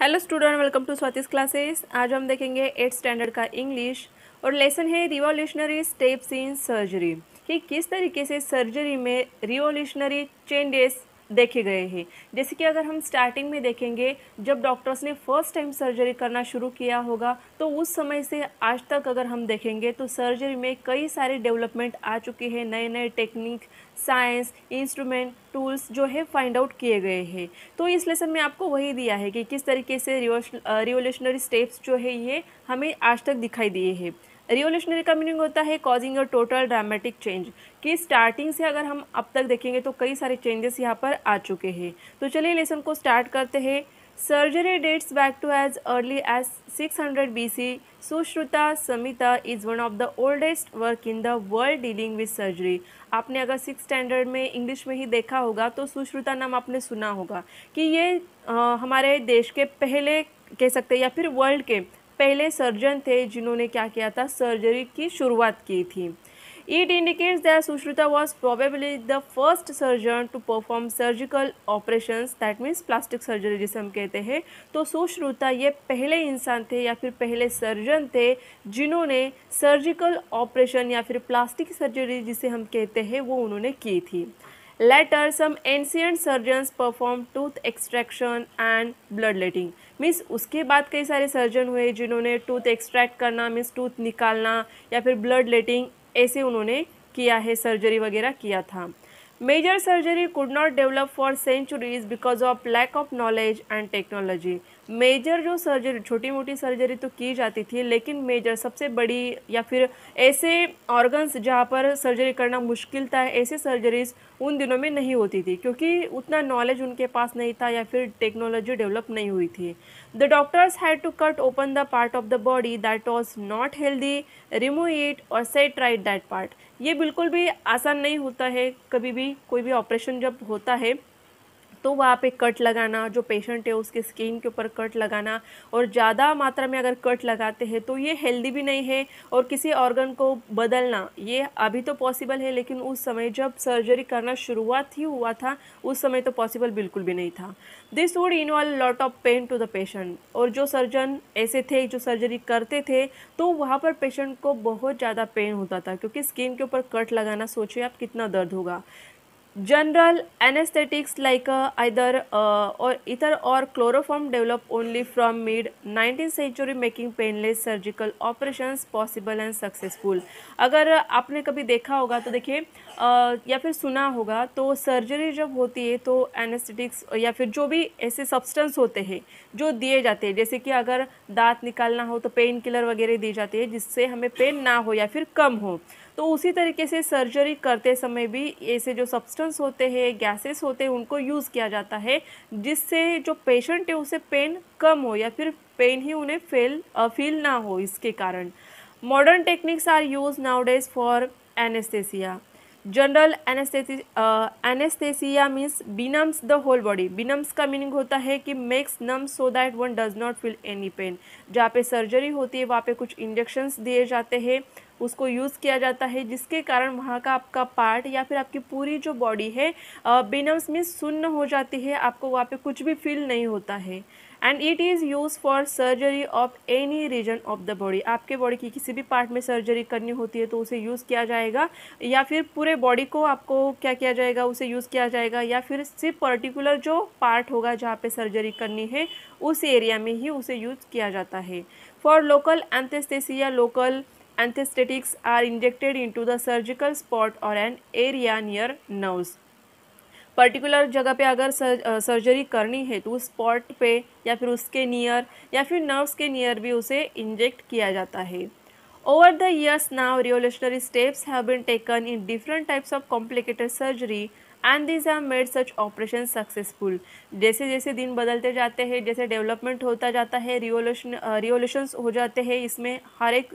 Hello student welcome to Swati's classes आज हम देखेंगे एट स्टैंडर्ड का इंग्लिश और लेसन है रिवॉल्यूशनरी स्टेप्स इन सर्जरी कि किस तरीके से सर्जरी में रिवॉल्यूशनरी चेंजेस देखे गए हैं जैसे कि अगर हम स्टार्टिंग में देखेंगे जब डॉक्टर्स ने फर्स्ट टाइम सर्जरी करना शुरू किया होगा तो उस समय से आज तक अगर हम देखेंगे तो सर्जरी में कई सारे डेवलपमेंट आ चुके हैं नए नए टेक्निक साइंस इंस्ट्रूमेंट टूल्स जो है फाइंड आउट किए गए हैं तो इस लेसन में आपको वही दिया है कि किस तरीके से रिवोल्यूशनरी स्टेप्स जो है ये हमें आज तक दिखाई दिए हैं रिवोल्यूशनरी का मीनिंग होता है causing a total dramatic change कि स्टार्टिंग से अगर हम अब तक देखेंगे तो कई सारे चेंजेस यहाँ पर आ चुके हैं तो चलिए लेसन को स्टार्ट करते हैं surgery dates back to as early as 600 hundred B C Sushruta Samhita is one of the oldest work in the world dealing with surgery आपने अगर सिक्स स्टैंडर्ड में इंग्लिश में ही देखा होगा तो सुश्रुता नाम आपने सुना होगा कि ये आ, हमारे देश के पहले कह सकते हैं या फिर वर्ल्ड के पहले सर्जन थे जिन्होंने क्या किया था सर्जरी की शुरुआत की थी it indicates that Sushruta was probably the first surgeon to perform surgical operation that means plastic surgery जिसे हम कहते हैं तो सुश्रुता ये पहले इंसान थे या फिर पहले सर्जन थे जिन्होंने सर्जिकल ऑपरेशन या फिर प्लास्टिक सर्जरी जिसे हम कहते हैं वो उन्होंने की थी later some ancient surgeon perform tooth extraction and blood letting means उसके बाद कई सारे सर्जन हुए जिन्होंने टूथ एक्सट्रैक्ट करना मीन्स टूथ निकालना या फिर ब्लड लेटिंग ऐसे उन्होंने किया है सर्जरी वगैरह किया था major surgery could not develop for centuries because of lack of knowledge and technology major जो सर्जरी छोटी मोटी सर्जरी तो की जाती थी लेकिन मेजर सबसे बड़ी या फिर ऐसे ऑर्गन्स जहाँ पर सर्जरी करना मुश्किल था ऐसे सर्जरीज उन दिनों में नहीं होती थी क्योंकि उतना नॉलेज उनके पास नहीं था या फिर टेक्नोलॉजी डेवलप नहीं हुई थी the doctors had to cut open the part of the body that was not healthy remove it और सेट राइट दैट पार्ट ये बिल्कुल भी आसान नहीं होता है कभी भी कोई भी ऑपरेशन जब होता है तो वहाँ पे कट लगाना जो पेशेंट है उसके स्किन के ऊपर कट लगाना और ज़्यादा मात्रा में अगर कट लगाते हैं तो ये हेल्दी भी नहीं है और किसी ऑर्गन को बदलना ये अभी तो पॉसिबल है लेकिन उस समय जब सर्जरी करना शुरुआत ही हुआ था उस समय तो पॉसिबल बिल्कुल भी नहीं था this would involve lot of pain to the patient और जो सर्जन ऐसे थे जो सर्जरी करते थे तो वहाँ पर पेशेंट को बहुत ज़्यादा पेन होता था क्योंकि स्किन के ऊपर कट लगाना सोचिए आप कितना दर्द होगा जनरल एनेस्थेटिक्स लाइक इधर और इधर और chloroform develop only from mid nineteen century making painless surgical operation possible and successful अगर आपने कभी देखा होगा तो देखिए या फिर सुना होगा तो सर्जरी जब होती है तो एनेस्थेटिक्स या फिर जो भी ऐसे सब्सटेंस होते हैं जो दिए जाते हैं जैसे कि अगर दाँत निकालना हो तो पेन किलर वगैरह दी जाती है जिससे हमें पेन ना हो या फिर कम हो तो उसी तरीके से सर्जरी करते समय भी ऐसे जो सब्सटेंस होते हैं गैसेस होते हैं उनको यूज़ किया जाता है जिससे जो पेशेंट है उसे पेन कम हो या फिर पेन ही उन्हें फेल फील ना हो इसके कारण techniques are use now days for anesthesia general anesthesia anesthesia means benumbs the whole body benumbs का मीनिंग होता है कि makes numbs so that one does not feel any pain जहाँ पे सर्जरी होती है वहाँ पे कुछ इंजेक्शंस दिए जाते हैं उसको यूज़ किया जाता है जिसके कारण वहाँ का आपका पार्ट या फिर आपकी पूरी जो बॉडी है बिनम्स में सुन्न हो जाती है आपको वहाँ पे कुछ भी फील नहीं होता है and it is use for surgery of any region of the body आपके बॉडी की किसी भी पार्ट में सर्जरी करनी होती है तो उसे यूज़ किया जाएगा या फिर पूरे बॉडी को आपको क्या किया जाएगा उसे यूज़ किया जाएगा या फिर सिर्फ पर्टिकुलर जो पार्ट होगा जहाँ पे सर्जरी करनी है उस एरिया में ही उसे यूज़ किया जाता है for local anesthesia local anesthetics are injected into the surgical spot or an area near nerves particular जगह पे अगर सर्जरी करनी है तो स्पॉट पे या फिर उसके नियर या फिर नर्व्स के नियर भी उसे इंजेक्ट किया जाता है over the years now revolutionary steps have been taken in different types of complicated surgery and this are made such operation successful जैसे जैसे दिन बदलते जाते हैं जैसे डेवलपमेंट होता जाता है रिवोल्यूशन रिवोल्यूशंस हो जाते हैं इसमें हर एक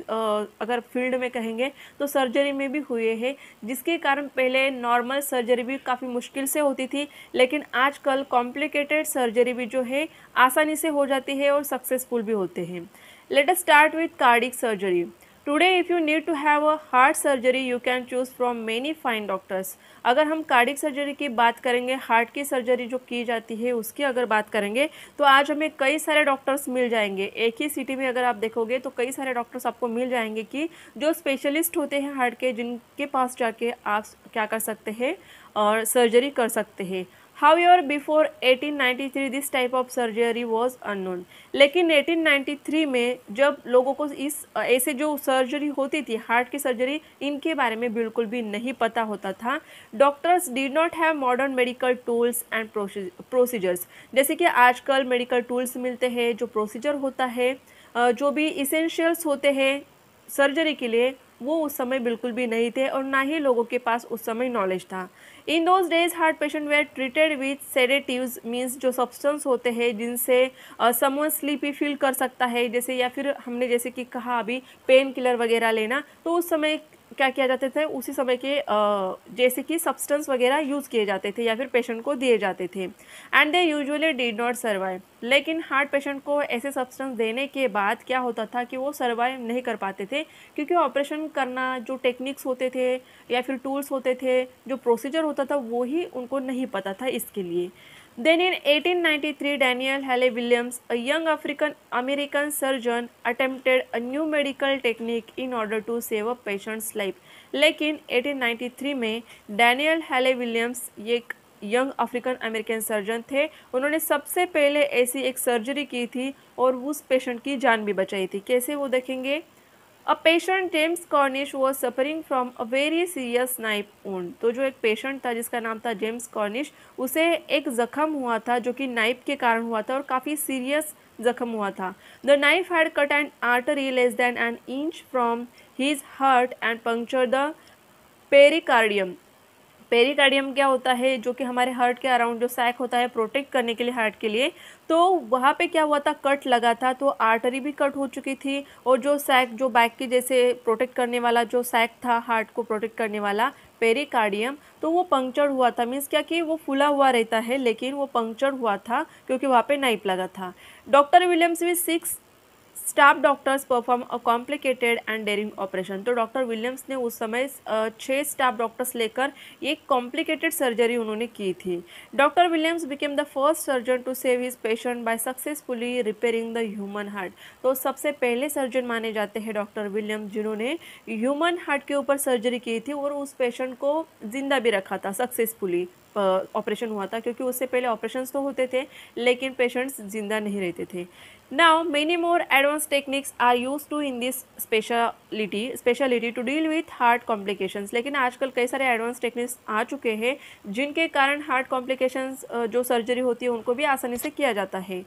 अगर फील्ड में कहेंगे तो सर्जरी में भी हुए हैं जिसके कारण पहले नॉर्मल सर्जरी भी काफ़ी मुश्किल से होती थी लेकिन आजकल कॉम्प्लिकेटेड सर्जरी भी जो है आसानी से हो जाती है और सक्सेसफुल भी होते हैं let start with cardiac surgery today if you need to have a heart surgery you can choose from many fine doctors अगर हम कार्डिक सर्जरी की बात करेंगे हार्ट की सर्जरी जो की जाती है उसकी अगर बात करेंगे तो आज हमें कई सारे डॉक्टर्स मिल जाएंगे एक ही सिटी में अगर आप देखोगे तो कई सारे डॉक्टर्स आपको मिल जाएंगे कि जो स्पेशलिस्ट होते हैं हार्ट के जिनके पास जाके आप क्या कर सकते हैं और सर्जरी कर सकते हैं However, before 1893 this type of surgery was unknown. लेकिन 1893 में जब लोगों को इस ऐसे जो सर्जरी होती थी हार्ट की सर्जरी इनके बारे में बिल्कुल भी नहीं पता होता था doctors did not have modern medical tools and procedures जैसे कि आजकल मेडिकल टूल्स मिलते हैं जो प्रोसीजर होता है जो भी इसेंशियल्स होते हैं सर्जरी के लिए वो उस समय बिल्कुल भी नहीं थे और ना ही लोगों के पास उस समय नॉलेज था in those days heart patient were treated with sedatives means जो सब्सटेंस होते हैं जिनसे समवन स्लीपी फील कर सकता है जैसे या फिर हमने जैसे कि कहा अभी पेन किलर वगैरह लेना तो उस समय क्या किया जाते थे उसी समय के जैसे कि सब्सटेंस वगैरह यूज़ किए जाते थे या फिर पेशेंट को दिए जाते थे and they usually did not survive लेकिन हार्ट पेशेंट को ऐसे सब्सटेंस देने के बाद क्या होता था कि वो सर्वाइव नहीं कर पाते थे क्योंकि ऑपरेशन करना जो टेक्निक्स होते थे या फिर टूल्स होते थे जो प्रोसीजर होता था वो ही उनको नहीं पता था इसके लिए Then in 1893, Daniel Halley Williams, a young African American surgeon, attempted a new medical technique in order to save a patient's life. लेकिन 1893 में डैनियल हैले विलियम्स एक यंग अफ्रीकन अमेरिकन सर्जन थे उन्होंने सबसे पहले ऐसी एक सर्जरी की थी और उस पेशेंट की जान भी बचाई थी कैसे वो देखेंगे a patient James Cornish was suffering from a very serious knife wound तो जो एक पेशेंट था जिसका नाम था जेम्स कॉर्निश उसे एक जख्म हुआ था जो कि नाइप के कारण हुआ था और काफ़ी सीरियस जख्म हुआ था the knife had cut an artery less than an inch from his heart and puncture the pericardium pericardium क्या होता है जो कि हमारे हार्ट के अराउंड जो सैक होता है प्रोटेक्ट करने के लिए हार्ट के लिए तो वहाँ पे क्या हुआ था कट लगा था तो आर्टरी भी कट हो चुकी थी और जो सैक जो बैक के जैसे प्रोटेक्ट करने वाला जो सैक था हार्ट को प्रोटेक्ट करने वाला पेरिकार्डियम तो वो पंक्चर हुआ था मीन्स क्या कि वो फुला हुआ रहता है लेकिन वो पंक्चर हुआ था क्योंकि वहाँ पे नाइप लगा था डॉक्टर विलियम्स भी six staff doctors perform a complicated and daring operation तो डॉक्टर विलियम्स ने उस समय छः स्टाफ डॉक्टर्स लेकर एक कॉम्प्लिकेटेड सर्जरी उन्होंने की थी doctor Williams became the first surgeon to save his patient by successfully repairing the human heart तो सबसे पहले सर्जन माने जाते हैं डॉक्टर विलियम्स जिन्होंने ह्यूमन हार्ट के ऊपर सर्जरी की थी और उस पेशेंट को जिंदा भी रखा था सक्सेसफुली ऑपरेशन हुआ था क्योंकि उससे पहले ऑपरेशंस तो होते थे लेकिन पेशेंट्स जिंदा नहीं रहते थे now many more advance techniques are use to in this speciality speciality to deal with heart complication लेकिन आजकल कई सारे एडवांस टेक्निक्स आ चुके हैं जिनके कारण हार्ट कॉम्प्लिकेशन जो सर्जरी होती है उनको भी आसानी से किया जाता है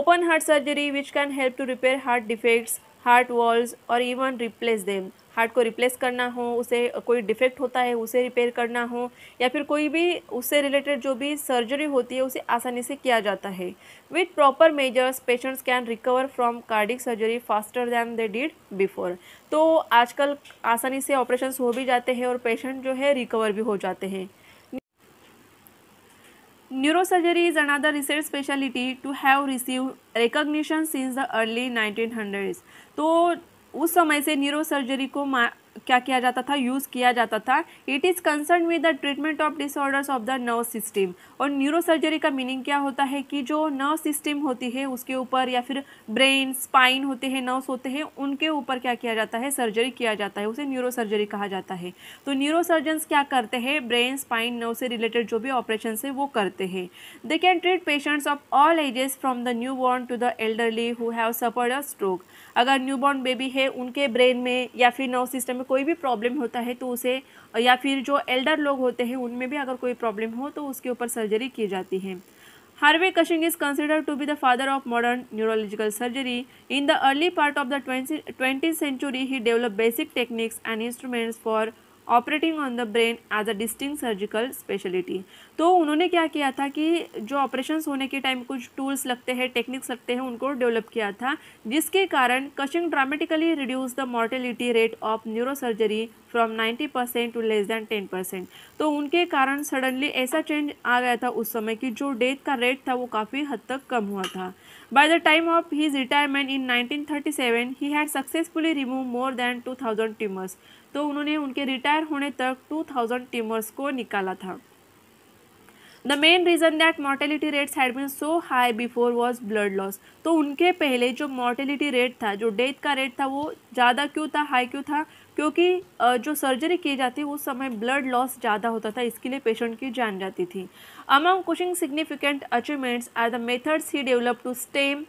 open heart surgery which can help to repair heart defects heart walls और इवन रिप्लेस देम हार्ट को रिप्लेस करना हो उसे कोई डिफेक्ट होता है उसे रिपेयर करना हो या फिर कोई भी उससे रिलेटेड जो भी सर्जरी होती है उसे आसानी से किया जाता है with proper measures patients can recover from cardiac surgery faster than they did before तो आजकल आसानी से ऑपरेशन हो भी जाते हैं और पेशेंट जो है रिकवर भी हो जाते हैं is another research speciality to have receive recognition since the early nineteen hundred तो उस समय से न्यूरो सर्जरी को क्या किया जाता था यूज़ किया जाता था it is concern with the treatment of disorders of the nerve system और न्यूरो सर्जरी का मीनिंग क्या होता है कि जो नर्व सिस्टम होती है उसके ऊपर या फिर ब्रेन स्पाइन होते हैं नर्व्स होते हैं उनके ऊपर क्या किया जाता है सर्जरी किया जाता है उसे न्यूरो सर्जरी कहा जाता है तो न्यूरो क्या करते हैं ब्रेन स्पाइन नर्व से रिलेटेड जो भी ऑपरेशन है वो करते हैं they can treat patients of all ages from the new born to the elderly who have suffered a stroke अगर न्यू बॉर्न बेबी है उनके ब्रेन में या फिर नर्व सिस्टम में कोई भी प्रॉब्लम होता है तो उसे या फिर जो एल्डर लोग होते हैं उनमें भी अगर कोई प्रॉब्लम हो तो उसके ऊपर सर्जरी की जाती है Harvey Cushing is consider to be the father of modern neurological surgery in the early part of the twenty century he develop basic techniques and instruments for operating on the brain as a distinct surgical speciality तो उन्होंने क्या किया था कि जो operations होने के time कुछ टूल्स लगते हैं टेक्निक्स लगते हैं उनको डेवलप किया था जिसके कारण Cushing dramatically reduce the mortality rate of neuro surgery from 90 percent to less than 10 percent तो उनके कारण सडनली ऐसा चेंज आ गया था उस समय कि जो डेथ का रेट था वो काफ़ी हद तक कम हुआ था by the time of his retirement in 1937 he had successfully remove more than 2000 tumours तो उन्होंने उनके रिटायर होने तक 2000 ट्यूमर्स को निकाला था the main reason that mortality rates had been so high before was blood loss तो उनके पहले जो मॉर्टेलिटी रेट था जो डेथ का रेट था वो ज़्यादा क्यों था हाई क्यों था क्योंकि जो सर्जरी की जाती है उस समय ब्लड लॉस ज़्यादा होता था इसके लिए पेशेंट की जान जाती थी among Cushing significant achievements are the methods he develop to stem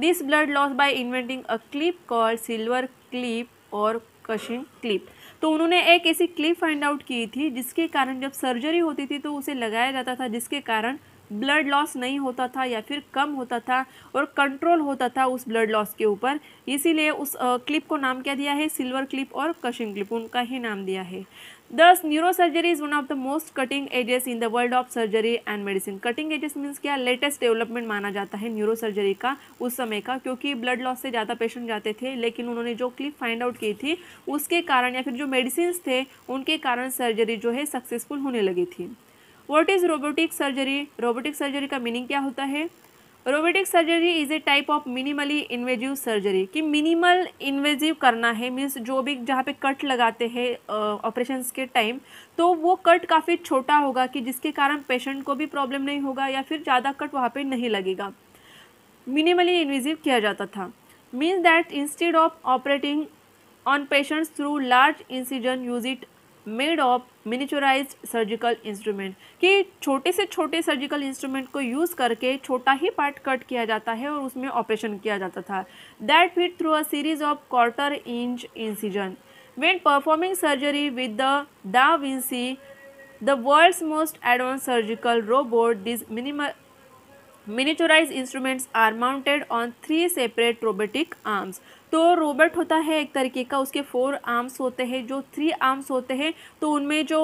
this blood loss by inventing a clip call silver clip और कशिंग क्लिप तो उन्होंने एक ऐसी क्लिप फाइंड आउट की थी जिसके कारण जब सर्जरी होती थी तो उसे लगाया जाता था जिसके कारण ब्लड लॉस नहीं होता था या फिर कम होता था और कंट्रोल होता था उस ब्लड लॉस के ऊपर इसीलिए उस क्लिप को नाम क्या दिया है सिल्वर क्लिप और कशिंग क्लिप उनका ही नाम दिया है thus neuro surgery is one of the most cutting edges in the world of surgery and medicine cutting edges means क्या लेटेस्ट डेवलपमेंट माना जाता है न्यूरो सर्जरी का उस समय का क्योंकि ब्लड लॉस से ज़्यादा पेशेंट जाते थे लेकिन उन्होंने जो क्लिप फाइंड आउट की थी उसके कारण या फिर जो मेडिसिन थे उनके कारण सर्जरी जो है सक्सेसफुल होने लगी थी what is robotic surgery robotic surgery का मीनिंग क्या होता है robotic surgery is a type of minimally invasive surgery कि मिनिमल इन्वेजिव करना है मीन्स जो भी जहाँ पे कट लगाते हैं ऑपरेशन के टाइम तो वो कट काफ़ी छोटा होगा कि जिसके कारण पेशेंट को भी प्रॉब्लम नहीं होगा या फिर ज़्यादा कट वहाँ पे नहीं लगेगा मिनिमली इन्वेजिव किया जाता था means that instead of operating on patients through large incision use it made of miniaturise surgical instrument कि छोटे से छोटे सर्जिकल इंस्ट्रूमेंट को यूज़ करके छोटा ही पार्ट कट किया जाता है और उसमें ऑपरेशन किया जाता था that fit through a series of quarter inch incision when performing surgery with the da Vinci the world's most advance surgical robot this minimal miniaturise instruments are mounted on three separate robotic arms तो robot होता है एक तरीके का उसके four arms होते हैं जो थ्री आर्म्स होते हैं तो उनमें जो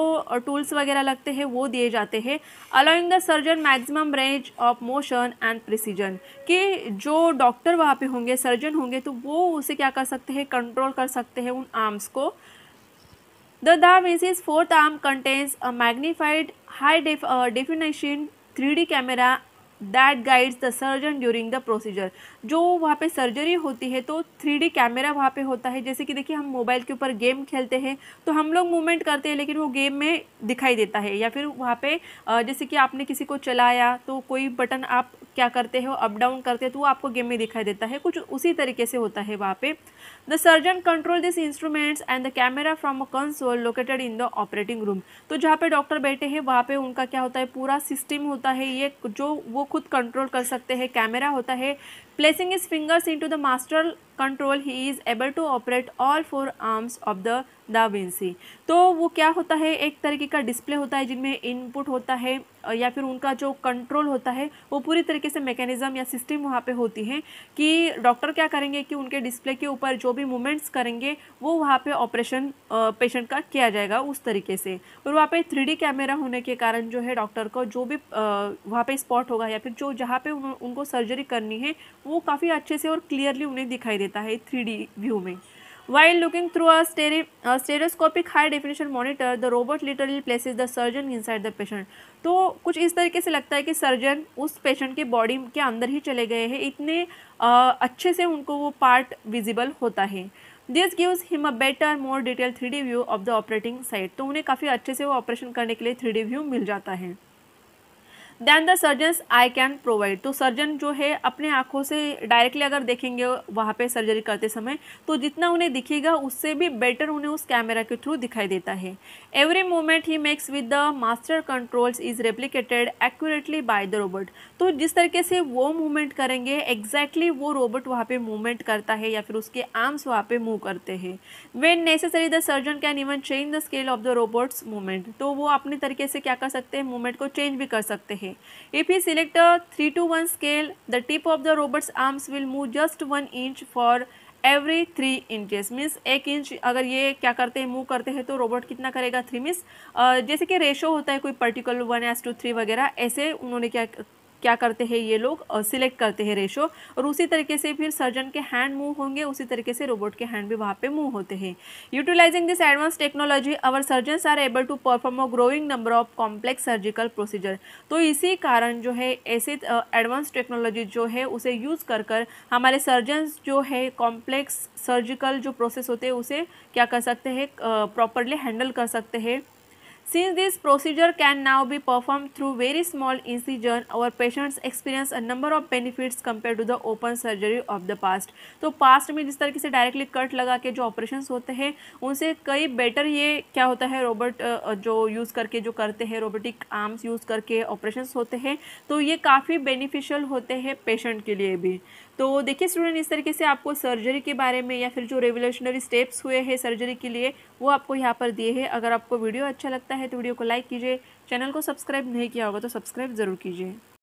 टूल्स वगैरह लगते हैं वो दिए जाते हैं allowing the surgeon maximum range of motion and precision कि जो डॉक्टर वहाँ पे होंगे सर्जन होंगे तो वो उसे क्या कर सकते हैं कंट्रोल कर सकते हैं उन आर्म्स को the the fourth arm contains a magnified high definition three camera that guides the surgeon during the procedure जो वहाँ पे सर्जरी होती है तो थ्री कैमरा वहाँ पे होता है जैसे कि देखिए हम मोबाइल के ऊपर गेम खेलते हैं तो हम लोग मूवमेंट करते हैं लेकिन वो गेम में दिखाई देता है या फिर वहाँ पे जैसे कि आपने किसी को चलाया तो कोई बटन आप क्या करते हो अप डाउन करते हैं तो वो आपको गेम में दिखाई देता है कुछ उसी तरीके से होता है वहाँ पे the surgeon control this instruments and the camera from a console located in the operating room तो जहाँ पे डॉक्टर बैठे हैं वहाँ पे उनका क्या होता है पूरा सिस्टम होता है ये जो वो खुद कंट्रोल कर सकते हैं कैमरा होता है Placing his fingers into the master control he is able to operate all four arms of the da Vinci तो वो क्या होता है एक तरीके का डिस्प्ले होता है जिनमें इनपुट होता है या फिर उनका जो कंट्रोल होता है वो पूरी तरीके से मैकेनिज़्म या सिस्टम वहाँ पे होती है कि डॉक्टर क्या करेंगे कि उनके डिस्प्ले के ऊपर जो भी मूवमेंट्स करेंगे वो वहाँ पे ऑपरेशन पेशेंट का किया जाएगा उस तरीके से और वहाँ पे थ्री कैमरा होने के कारण जो है डॉक्टर को जो भी वहाँ पर स्पॉट होगा या फिर जो जहाँ पर उनको सर्जरी करनी है वो काफ़ी अच्छे से और क्लियरली उन्हें दिखाई देता है थ्री व्यू में while looking through a steri- a stereoscopic high definition monitor, the robot literally the the surgeon inside the तो कुछ इस तरीके से लगता है कि सर्जन उस पेशेंट के बॉडी के अंदर ही चले गए हैं इतने uh, अच्छे से उनको वो पार्ट विजिबल होता है this gives him a better more detail three D view of the operating site तो उन्हें काफ़ी अच्छे से वो ऑपरेशन करने के लिए थ्री डी व्यू मिल जाता है than the surgeon eye can provide तो सर्जन जो है अपने आँखों से डायरेक्टली अगर देखेंगे वहाँ पे सर्जरी करते समय तो जितना उन्हें दिखेगा उससे भी बेटर उन्हें उस कैमरा के थ्रू दिखाई देता है every moment he makes with the master controls is replicated accurately by the robot तो जिस तरीके से वो मूवमेंट करेंगे एग्जैक्टली exactly वो रोबोट वहाँ पर मूवमेंट करता है या फिर उसके आर्म्स वहाँ पर मूव करते हैं when necessary the surgeon can even change the scale of the robot's movement तो वो अपने तरीके से क्या कर सकते हैं मूवमेंट को चेंज भी कर सकते हैं quickly. If you select a three to one scale the tip of the robot's arms will move just one inch for every three inches means एक इंच अगर ये क्या करते हैं मूव करते हैं तो रोबोट कितना करेगा थ्री मीन्स जैसे कि रेशो होता है कोई particular one is to three वगैरह ऐसे उन्होंने क्या क्या करते हैं ये लोग सिलेक्ट करते हैं रेशो और उसी तरीके से फिर सर्जन के हैंड मूव होंगे उसी तरीके से रोबोट के हैंड भी वहाँ पे मूव होते हैं utilising this advance technology our surgeon are able to perform a growing number of complex surgical procedure तो इसी कारण जो है ऐसे एडवांस टेक्नोलॉजी जो है उसे यूज़ कर कर हमारे सर्जन जो है कॉम्प्लेक्स सर्जिकल जो प्रोसेस होते हैं उसे क्या कर सकते हैं प्रॉपरली हैंडल कर सकते हैं Since this procedure can now be performed through very small incision, our patients experience a number of benefits compared to the open surgery of the past. तो past में जिस तरीके से directly cut लगा के जो operations होते हैं उनसे कई better ये क्या होता है robot जो use करके जो करते हैं robotic arms use करके operations होते हैं तो ये काफ़ी beneficial होते हैं patient के लिए भी तो देखिए स्टूडेंट इस तरीके से आपको सर्जरी के बारे में या फिर जो रेवोल्यूशनरी स्टेप्स हुए हैं सर्जरी के लिए वो आपको यहाँ पर दिए हैं अगर आपको वीडियो अच्छा लगता है तो वीडियो को लाइक कीजिए चैनल को सब्सक्राइब नहीं किया होगा तो सब्सक्राइब ज़रूर कीजिए